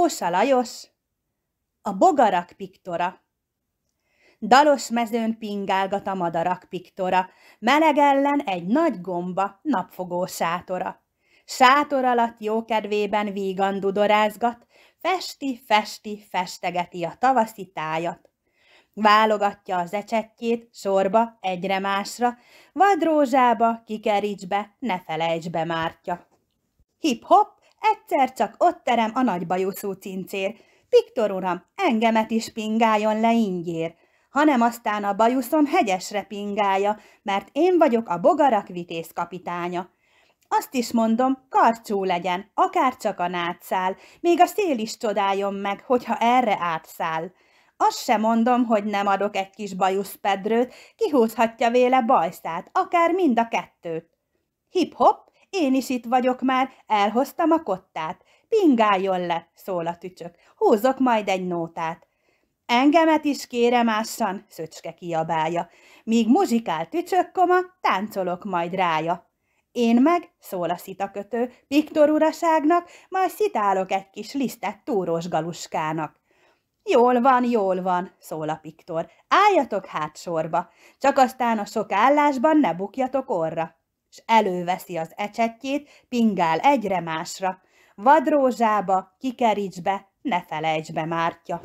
Kósa Lajos, a bogarak piktora. Dalos mezőn pingálgat a madarak piktora, meleg ellen egy nagy gomba, napfogó sátora. Sátor alatt jókedvében vígan dudorázgat, festi, festi, festegeti a tavaszi tájat. Válogatja az ecsettjét sorba, egyre másra, vadrózsába, kikerítsbe, ne be mártja. Hip-hop, Egyszer csak ott terem a nagybajuszú cincér. Viktor uram, engemet is pingáljon le ingyér, hanem aztán a bajuszom hegyesre pingálja, mert én vagyok a bogarak vitéz kapitánya. Azt is mondom, karcsú legyen, akár csak a nátszál, még a szél is csodáljon meg, hogyha erre átszáll. Azt se mondom, hogy nem adok egy kis bajusz pedrőt, kihúzhatja véle bajszát, akár mind a kettőt. Hip-hop, én is itt vagyok már, elhoztam a kottát. Pingáljon le, szól a tücsök, húzok majd egy nótát. Engemet is kérem ássan, szöcske kiabálja. Míg muzsikál tücsökkoma, táncolok majd rája. Én meg, szól a szitakötő, Piktor uraságnak, majd szitálok egy kis lisztet túrós galuskának. Jól van, jól van, szól a Piktor, álljatok hát sorba, csak aztán a sok állásban ne bukjatok orra és előveszi az ecsetjét, pingál egyre másra. Vadrózsába, kikerítsbe, ne felejtsbe mártja.